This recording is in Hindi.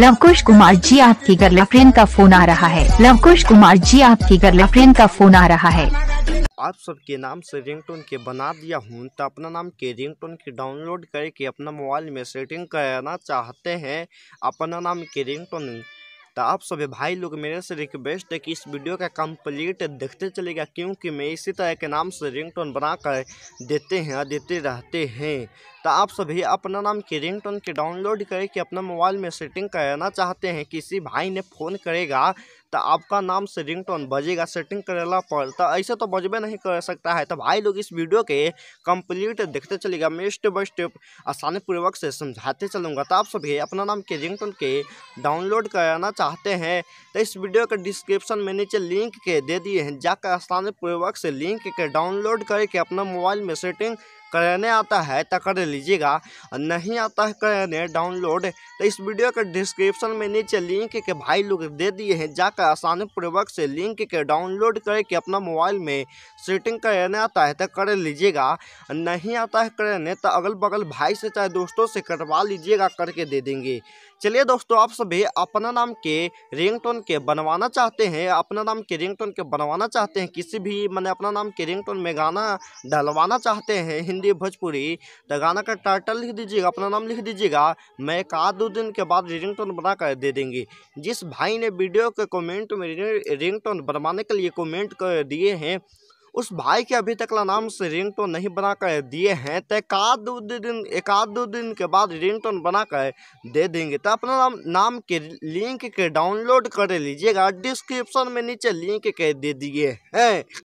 लवकुश कुमार जी आपकी गर्लफ्रेंड का फोन आ रहा है लवकुश कुमार जी आपकी गर्लफ्रेंड का फोन आ रहा है आप सबके नाम से रिंगटोन के बना दिया हूँ तो अपना नाम के रिंगटोन की डाउनलोड करके अपना मोबाइल में सेटिंग कराना चाहते हैं अपना नाम के रिंगटोन तो आप सभी भाई लोग मेरे से रिक्वेस्ट है कि इस वीडियो का कंप्लीट देखते चलेगा क्योंकि मैं इसी तरह के नाम से रिंगटोन बनाकर देते हैं देते रहते हैं तो आप सभी अपना नाम की रिंगटोन के डाउनलोड करके अपना मोबाइल में सेटिंग कराना चाहते हैं किसी भाई ने फ़ोन करेगा तो आपका नाम से रिंगटोन बजेगा सेटिंग करेला पर तो ऐसे तो बजबे नहीं कर सकता है तो भाई लोग इस वीडियो के कंप्लीट देखते चलेगा मैं स्टेप बाई स्टेप आसानीपूर्वक से समझाते चलूँगा तो आप सभी अपना नाम के रिंगटोन के डाउनलोड कराना चाहते हैं तो इस वीडियो के डिस्क्रिप्शन में नीचे लिंक के दे दिए हैं जाकर आसानीपूर्वक से लिंक के डाउनलोड करके अपना मोबाइल में सेटिंग करने आता है तो कर लीजिएगा नहीं आता है करने डाउनलोड तो इस वीडियो के डिस्क्रिप्शन में नीचे लिंक के भाई लोग दे दिए हैं जाकर आसानी पूर्वक से लिंक के डाउनलोड करके अपना मोबाइल में सेटिंग कराने आता है तो कर लीजिएगा नहीं आता है करने तो अगल बगल भाई से चाहे दोस्तों से करवा लीजिएगा करके दे देंगे चलिए दोस्तों आप सभी अपना नाम के रिंगटोन के बनवाना चाहते हैं अपना नाम के रिंगटोन के बनवाना चाहते हैं किसी भी मैंने अपना नाम के रिंगटोन में गाना डलवाना चाहते हैं हिंदी भोजपुरी तो गाना का टाइटल लिख दीजिएगा अपना नाम लिख दीजिएगा मैं एक आध दो दिन के बाद रिंग टोन बना कर दे देंगे जिस भाई ने वीडियो के कमेंट में रिंग टोन बनवाने के लिए कमेंट कर दिए हैं उस भाई के अभी तक नाम से रिंग टोन नहीं बना कर दिए हैं तो एक आध दो दिन एक आध दो दिन के बाद रिंग टोन बना कर दे देंगे तो अपना नाम नाम के लिंक के डाउनलोड कर लीजिएगा डिस्क्रिप्शन में नीचे लिंक के दे दिए हैं